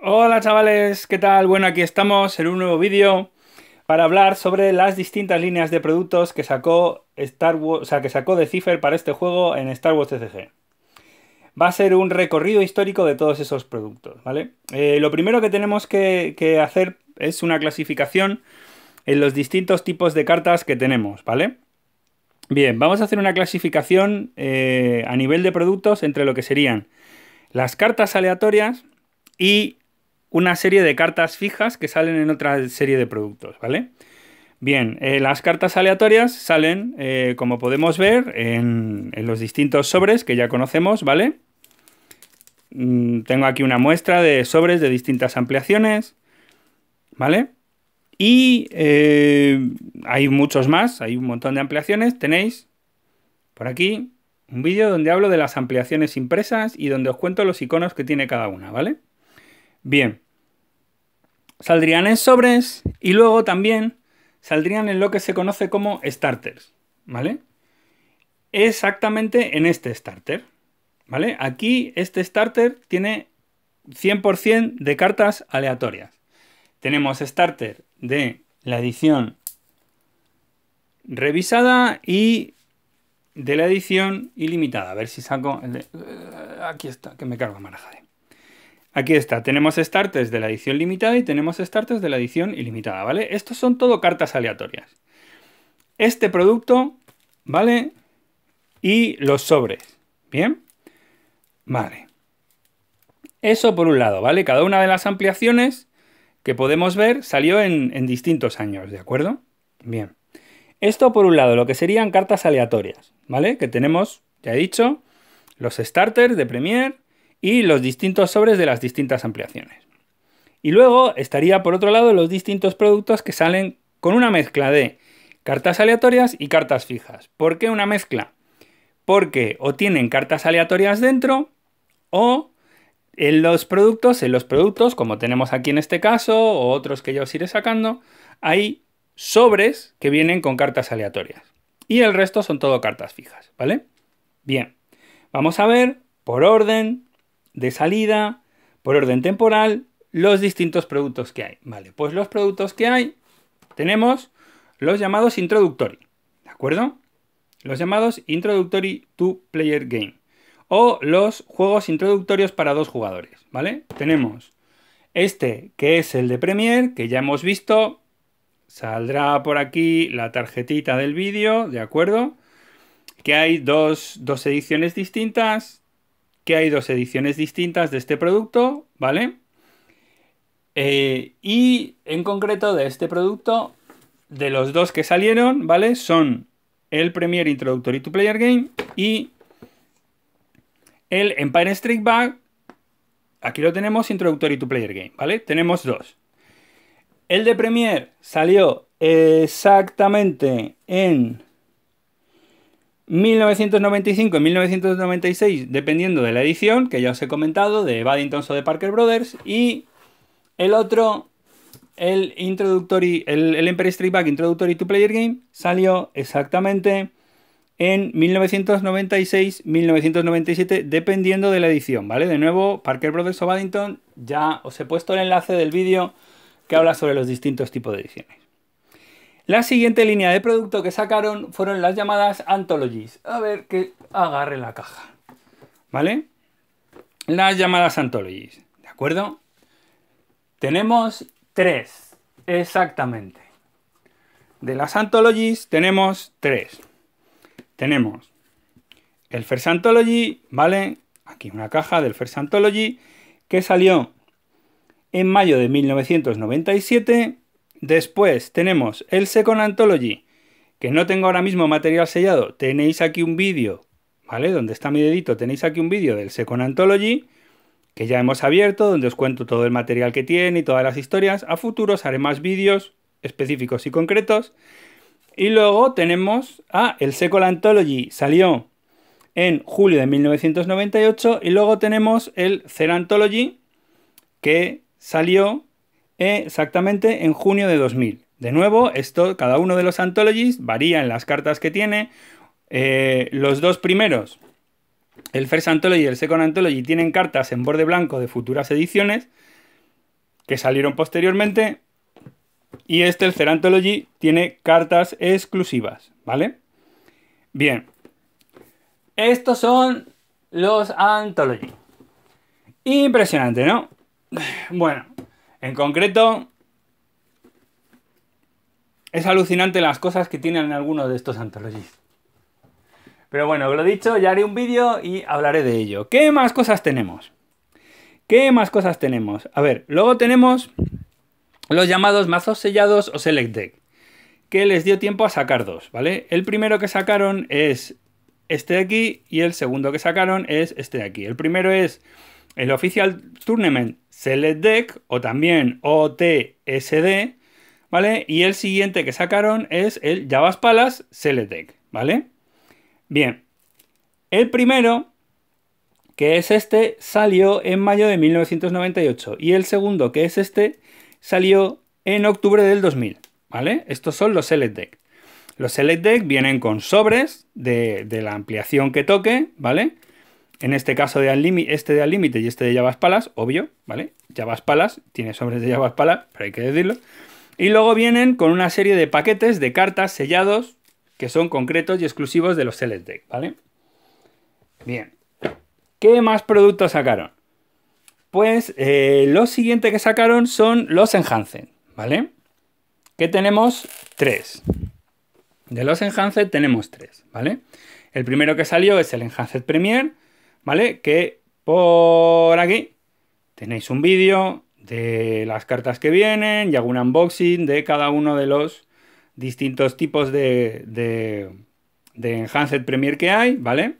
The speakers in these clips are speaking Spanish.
Hola chavales, ¿qué tal? Bueno, aquí estamos en un nuevo vídeo para hablar sobre las distintas líneas de productos que sacó Star Wars, o sea, que sacó de Cipher para este juego en Star Wars TCG. Va a ser un recorrido histórico de todos esos productos, ¿vale? Eh, lo primero que tenemos que, hacer es una clasificación en los distintos tipos de cartas que tenemos, ¿vale? Bien, vamos a hacer una clasificación eh, a nivel de productos entre lo que serían las cartas aleatorias y una serie de cartas fijas que salen en otra serie de productos, ¿vale? Bien, eh, las cartas aleatorias salen, eh, como podemos ver, en, los distintos sobres que ya conocemos, ¿vale? Mm, tengo aquí una muestra de sobres de distintas ampliaciones, ¿vale? Y eh, hay muchos más, hay un montón de ampliaciones. Tenéis por aquí un vídeo donde hablo de las ampliaciones impresas y donde os cuento los iconos que tiene cada una, ¿vale? Bien saldrían en sobres y luego también saldrían en lo que se conoce como starters, ¿vale? Exactamente en este starter, ¿vale? Aquí este starter tiene 100% de cartas aleatorias. Tenemos starter de la edición revisada y de la edición ilimitada. A ver si saco el de... Eh, aquí está, que me cargo Marajade. Aquí está, tenemos starters de la edición limitada y tenemos starters de la edición ilimitada, ¿vale? Estos son todo cartas aleatorias. Este producto, ¿vale? Y los sobres, ¿bien? Vale. Eso por un lado, ¿vale? Cada una de las ampliaciones que podemos ver salió en, distintos años, ¿de acuerdo? Bien. Esto por un lado, lo que serían cartas aleatorias, ¿vale? Que tenemos, ya he dicho, los starters de Premiere, y los distintos sobres de las distintas ampliaciones. Y luego estaría por otro lado los distintos productos que salen con una mezcla de cartas aleatorias y cartas fijas. ¿Por qué una mezcla? Porque o tienen cartas aleatorias dentro o en los productos, en los productos, como tenemos aquí en este caso, o otros que ya os iré sacando, hay sobres que vienen con cartas aleatorias. Y el resto son todo cartas fijas, ¿vale? Bien, vamos a ver por orden de salida, por orden temporal, los distintos productos que hay. Vale, pues los productos que hay tenemos los llamados introductory, ¿de acuerdo? Los llamados introductory to player game o los juegos introductorios para dos jugadores, ¿vale? Tenemos este que es el de Premiere, que ya hemos visto, saldrá por aquí la tarjetita del vídeo, ¿de acuerdo? Que hay dos, dos ediciones distintas, que hay dos ediciones distintas de este producto, ¿vale? Eh, y en concreto de este producto, de los dos que salieron, ¿vale? Son el Premier Introductory to Player Game y el Empire Strike Back. Aquí lo tenemos, Introductory to Player Game, ¿vale? Tenemos dos. El de Premier salió exactamente en 1995 y 1996, dependiendo de la edición, que ya os he comentado, de Baddington o de Parker Brothers. Y el otro, el Introductory, el, Empire Strike Back Introductory to Player Game, salió exactamente en 1996-1997, dependiendo de la edición, ¿vale? De nuevo, Parker Brothers o Baddington, ya os he puesto el enlace del vídeo que habla sobre los distintos tipos de ediciones. La siguiente línea de producto que sacaron fueron las llamadas Anthologies. A ver que agarre la caja. ¿Vale? Las llamadas Anthologies. ¿De acuerdo? Tenemos tres. Exactamente. De las Anthologies tenemos tres. Tenemos el First Anthology, ¿vale? Aquí una caja del First Anthology que salió en mayo de 1997 Después tenemos el Second Anthology, que no tengo ahora mismo material sellado. Tenéis aquí un vídeo, ¿vale? Donde está mi dedito, tenéis aquí un vídeo del Second Anthology, que ya hemos abierto, donde os cuento todo el material que tiene y todas las historias. A futuro os haré más vídeos específicos y concretos. Y luego tenemos, ah, el Second Anthology salió en julio de 1998 y luego tenemos el Cer Anthology que salió exactamente en junio de 2000. De nuevo, esto, cada uno de los anthologies varía en las cartas que tiene. Eh, los dos primeros, el First Anthology y el Second Anthology, tienen cartas en borde blanco de futuras ediciones que salieron posteriormente. Y este, el Third Anthology, tiene cartas exclusivas, ¿vale? Bien. Estos son los Anthology. Impresionante, ¿no? Bueno, en concreto, es alucinante las cosas que tienen algunos de estos antologies. Pero bueno, lo dicho, ya haré un vídeo y hablaré de ello. ¿Qué más cosas tenemos? ¿Qué más cosas tenemos? A ver, luego tenemos los llamados mazos sellados o select deck, que les dio tiempo a sacar dos, ¿vale? El primero que sacaron es este de aquí y el segundo que sacaron es este de aquí. El primero es el Official Tournament Select Deck o también OTSD, ¿vale? Y el siguiente que sacaron es el Javas Palace Select Deck, ¿vale? Bien, el primero, que es este, salió en mayo de 1998 y el segundo, que es este, salió en octubre del 2000, ¿vale? Estos son los Select Deck. Los Select Deck vienen con sobres de, de la ampliación que toque, ¿vale? en este caso de este de Unlimited y este de Java's Palas, obvio, ¿vale? Java's Palas, tiene sobres de Java's Palas, pero hay que decirlo. Y luego vienen con una serie de paquetes de cartas sellados que son concretos y exclusivos de los Select Deck, ¿vale? Bien. ¿Qué más productos sacaron? Pues eh, lo siguiente que sacaron son los Enhanced, ¿vale? Que tenemos tres. De los Enhanced tenemos tres, ¿vale? El primero que salió es el Enhanced Premier, ¿vale? Que por aquí tenéis un vídeo de las cartas que vienen y hago un unboxing de cada uno de los distintos tipos de, de, de Enhanced Premier que hay, ¿vale?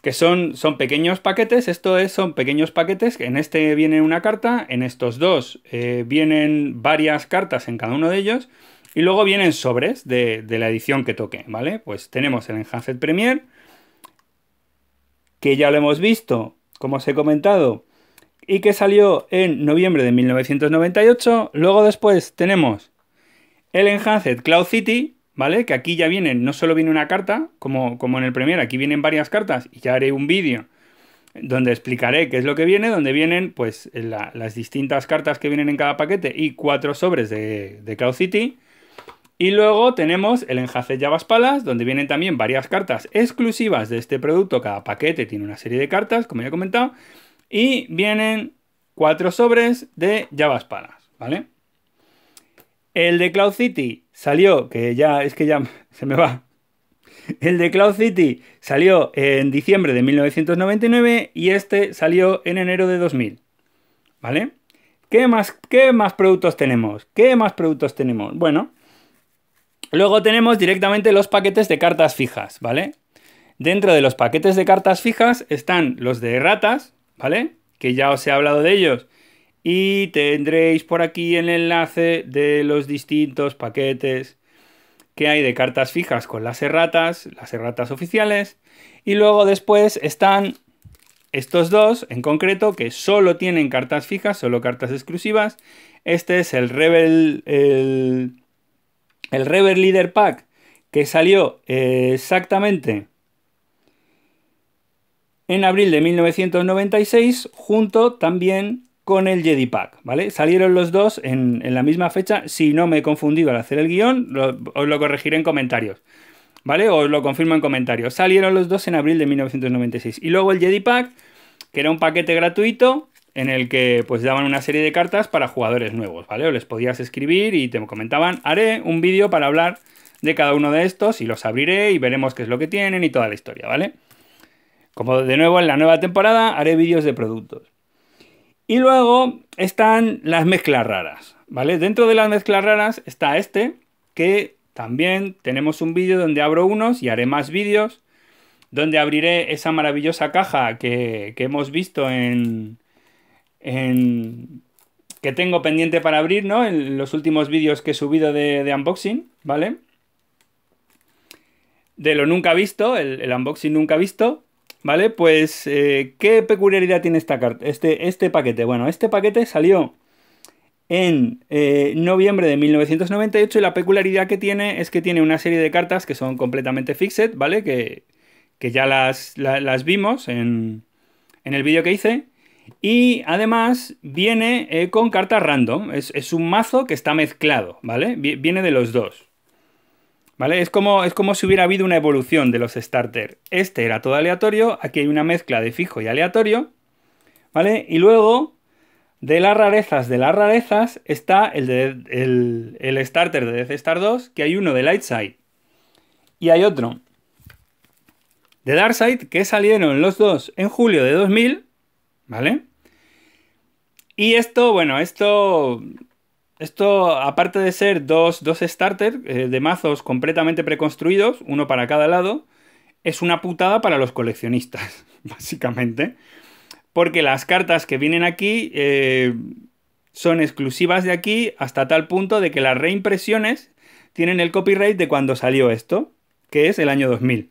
Que son, son pequeños paquetes, esto es, son pequeños paquetes, en este viene una carta, en estos dos eh, vienen varias cartas en cada uno de ellos, y luego vienen sobres de, de la edición que toque, ¿vale? Pues tenemos el Enhanced Premier, que ya lo hemos visto, como os he comentado, y que salió en noviembre de 1998. Luego después tenemos el Enhanced Cloud City, ¿vale? Que aquí ya vienen, no solo viene una carta, como, como en el Premier, aquí vienen varias cartas y ya haré un vídeo donde explicaré qué es lo que viene, donde vienen pues las distintas cartas que vienen en cada paquete y cuatro sobres de, de Cloud City. Y luego tenemos el enlace Java's palas donde vienen también varias cartas exclusivas de este producto. Cada paquete tiene una serie de cartas, como ya he comentado. Y vienen cuatro sobres de Java's palas ¿vale? El de Cloud City salió, que ya es que ya se me va. El de Cloud City salió en diciembre de 1999 y este salió en enero de 2000, ¿vale? ¿Qué más, qué más productos tenemos? ¿Qué más productos tenemos? Bueno, Luego tenemos directamente los paquetes de cartas fijas, ¿vale? Dentro de los paquetes de cartas fijas están los de erratas, ¿vale? Que ya os he hablado de ellos. Y tendréis por aquí el enlace de los distintos paquetes que hay de cartas fijas con las erratas, las erratas oficiales. Y luego después están estos dos en concreto que solo tienen cartas fijas, solo cartas exclusivas. Este es el Rebel, el el Rever Leader Pack, que salió eh, exactamente en abril de 1996, junto también con el Jedi Pack, ¿vale? Salieron los dos en, la misma fecha, si no me he confundido al hacer el guión, os lo corregiré en comentarios, ¿vale? Os lo confirmo en comentarios. Salieron los dos en abril de 1996. Y luego el Jedi Pack, que era un paquete gratuito, en el que pues daban una serie de cartas para jugadores nuevos, ¿vale? O les podías escribir y te comentaban, haré un vídeo para hablar de cada uno de estos y los abriré y veremos qué es lo que tienen y toda la historia, ¿vale? Como de nuevo en la nueva temporada haré vídeos de productos. Y luego están las mezclas raras, ¿vale? Dentro de las mezclas raras está este, que también tenemos un vídeo donde abro unos y haré más vídeos, donde abriré esa maravillosa caja que, que hemos visto en, que tengo pendiente para abrir, ¿no? En los últimos vídeos que he subido de, unboxing, ¿vale? De lo nunca visto, el, unboxing nunca visto, ¿vale? Pues, eh, ¿qué peculiaridad tiene esta carta, este, este paquete? Bueno, este paquete salió en eh, noviembre de 1998 y la peculiaridad que tiene es que tiene una serie de cartas que son completamente fixed, ¿vale? Que, que ya las, vimos en, en el vídeo que hice. Y además viene eh, con cartas random. Es, un mazo que está mezclado, ¿vale? Viene de los dos. ¿Vale? Es como, es como si hubiera habido una evolución de los starter. Este era todo aleatorio, aquí hay una mezcla de fijo y aleatorio. ¿Vale? Y luego, de las rarezas de las rarezas, está el, de, el, starter de Death Star 2, que hay uno de Lightside. Y hay otro de Darkside que salieron los dos en julio de 2000 ¿vale? Y esto, bueno, esto, esto aparte de ser dos, dos starters eh, de mazos completamente preconstruidos, uno para cada lado, es una putada para los coleccionistas, básicamente. Porque las cartas que vienen aquí eh, son exclusivas de aquí hasta tal punto de que las reimpresiones tienen el copyright de cuando salió esto, que es el año 2000.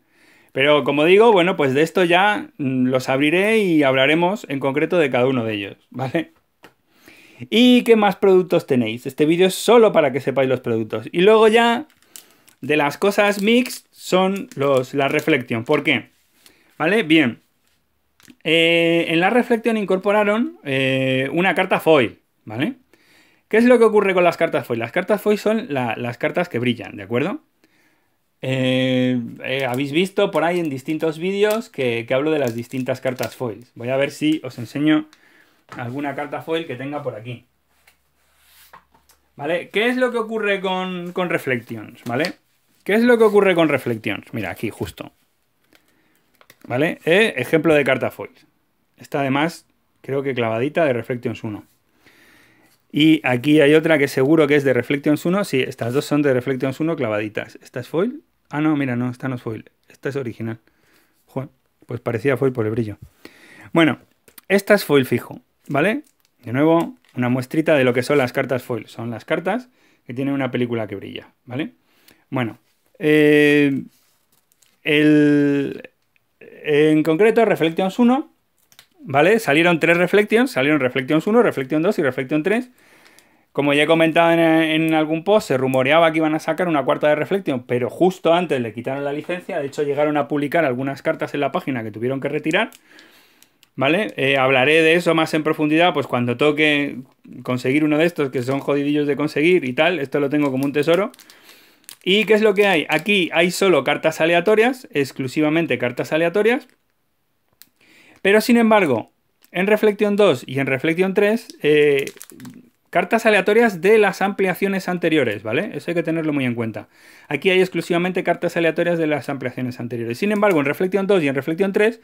Pero como digo, bueno, pues de esto ya mm, los abriré y hablaremos en concreto de cada uno de ellos, ¿vale? ¿Y qué más productos tenéis? Este vídeo es solo para que sepáis los productos. Y luego ya, de las cosas mix son los, la Reflection. ¿Por qué? ¿Vale? Bien. Eh, en la Reflection incorporaron eh, una carta foil, ¿vale? ¿Qué es lo que ocurre con las cartas foil? Las cartas foil son las cartas que brillan, ¿de acuerdo? Eh, eh, habéis visto por ahí en distintos vídeos que, hablo de las distintas cartas foils. Voy a ver si os enseño alguna carta foil que tenga por aquí. ¿Vale? ¿Qué es lo que ocurre con, con Reflections? ¿Vale? ¿Qué es lo que ocurre con Reflections? Mira, aquí justo. ¿Vale? Eh, ejemplo de carta foil. Esta además creo que clavadita de Reflections 1. Y aquí hay otra que seguro que es de Reflections 1. Sí, estas dos son de Reflections 1 clavaditas. Esta es foil Ah, no, mira, no, esta no es foil. Esta es original. pues parecía foil por el brillo. Bueno, esta es foil fijo, ¿vale? De nuevo, una muestrita de lo que son las cartas foil. Son las cartas que tienen una película que brilla, ¿vale? Bueno, eh, el, en concreto, Reflections 1, ¿vale? Salieron tres Reflections, salieron Reflections 1, Reflections 2 y Reflections 3. Como ya he comentado en, algún post, se rumoreaba que iban a sacar una cuarta de Reflection, pero justo antes le quitaron la licencia. De hecho, llegaron a publicar algunas cartas en la página que tuvieron que retirar. ¿Vale? Eh, hablaré de eso más en profundidad, pues cuando toque conseguir uno de estos, que son jodidillos de conseguir y tal. Esto lo tengo como un tesoro. ¿Y qué es lo que hay? Aquí hay solo cartas aleatorias, exclusivamente cartas aleatorias. Pero sin embargo, en Reflection 2 y en Reflection 3 Cartas aleatorias de las ampliaciones anteriores, ¿vale? Eso hay que tenerlo muy en cuenta. Aquí hay exclusivamente cartas aleatorias de las ampliaciones anteriores. Sin embargo, en Reflection 2 y en Reflection 3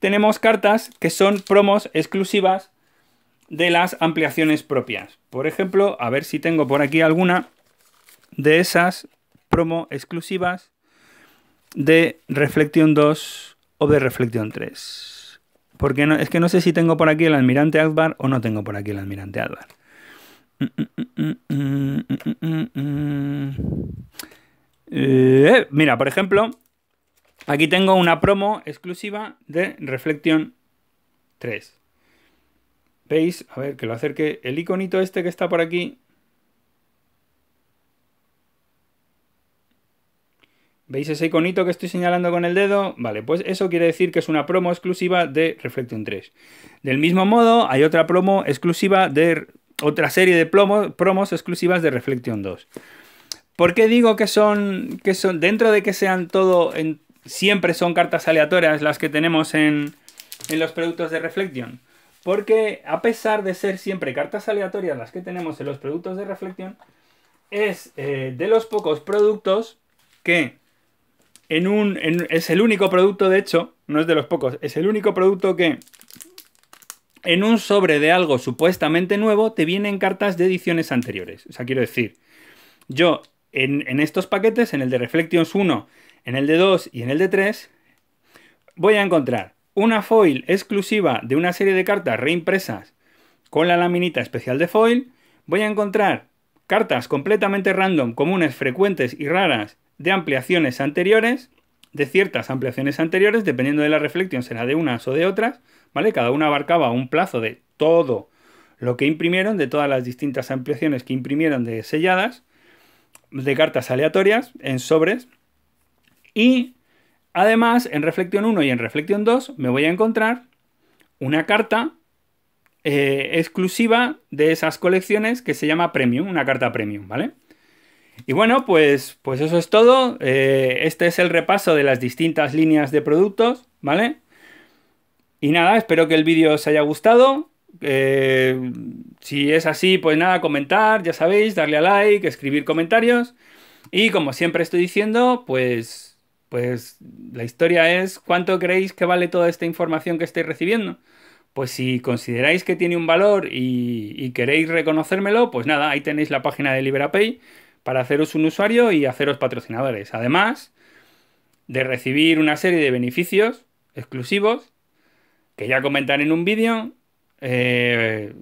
tenemos cartas que son promos exclusivas de las ampliaciones propias. Por ejemplo, a ver si tengo por aquí alguna de esas promo exclusivas de Reflection 2 o de Reflection 3. Porque es que no sé si tengo por aquí el almirante Akbar o no tengo por aquí el almirante Akbar. Eh, mira, por ejemplo, aquí tengo una promo exclusiva de Reflection 3. ¿Veis? A ver, que lo acerque el iconito este que está por aquí. ¿Veis ese iconito que estoy señalando con el dedo? Vale, pues eso quiere decir que es una promo exclusiva de Reflection 3. Del mismo modo, hay otra promo exclusiva de otra serie de promos exclusivas de Reflection 2. ¿Por qué digo que son, que son dentro de que sean todo, siempre son cartas aleatorias las que tenemos en, en los productos de Reflection? Porque a pesar de ser siempre cartas aleatorias las que tenemos en los productos de Reflection, es eh, de los pocos productos que en un, es el único producto, de hecho, no es de los pocos, es el único producto que en un sobre de algo supuestamente nuevo te vienen cartas de ediciones anteriores. O sea, quiero decir, yo en, estos paquetes, en el de Reflections 1, en el de 2 y en el de 3, voy a encontrar una foil exclusiva de una serie de cartas reimpresas con la laminita especial de foil, voy a encontrar cartas completamente random, comunes, frecuentes y raras de ampliaciones anteriores, de ciertas ampliaciones anteriores, dependiendo de la Reflections, será de unas o de otras, cada una abarcaba un plazo de todo lo que imprimieron, de todas las distintas ampliaciones que imprimieron de selladas, de cartas aleatorias, en sobres, y además en Reflexión 1 y en Reflexión 2 me voy a encontrar una carta eh, exclusiva de esas colecciones que se llama Premium, una carta Premium, ¿vale? Y bueno, pues, pues eso es todo. Eh, este es el repaso de las distintas líneas de productos, ¿vale? Y nada, espero que el vídeo os haya gustado. Eh, si es así, pues nada, comentar, ya sabéis, darle a like, escribir comentarios. Y como siempre estoy diciendo, pues, pues la historia es cuánto creéis que vale toda esta información que estáis recibiendo. Pues si consideráis que tiene un valor y, y queréis reconocérmelo, pues nada, ahí tenéis la página de LiberaPay para haceros un usuario y haceros patrocinadores. Además de recibir una serie de beneficios exclusivos que ya comentaré en un vídeo, eh,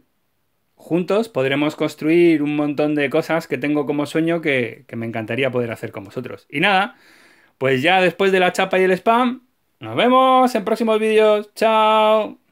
juntos podremos construir un montón de cosas que tengo como sueño que, que me encantaría poder hacer con vosotros. Y nada, pues ya después de la chapa y el spam, nos vemos en próximos vídeos. Chao.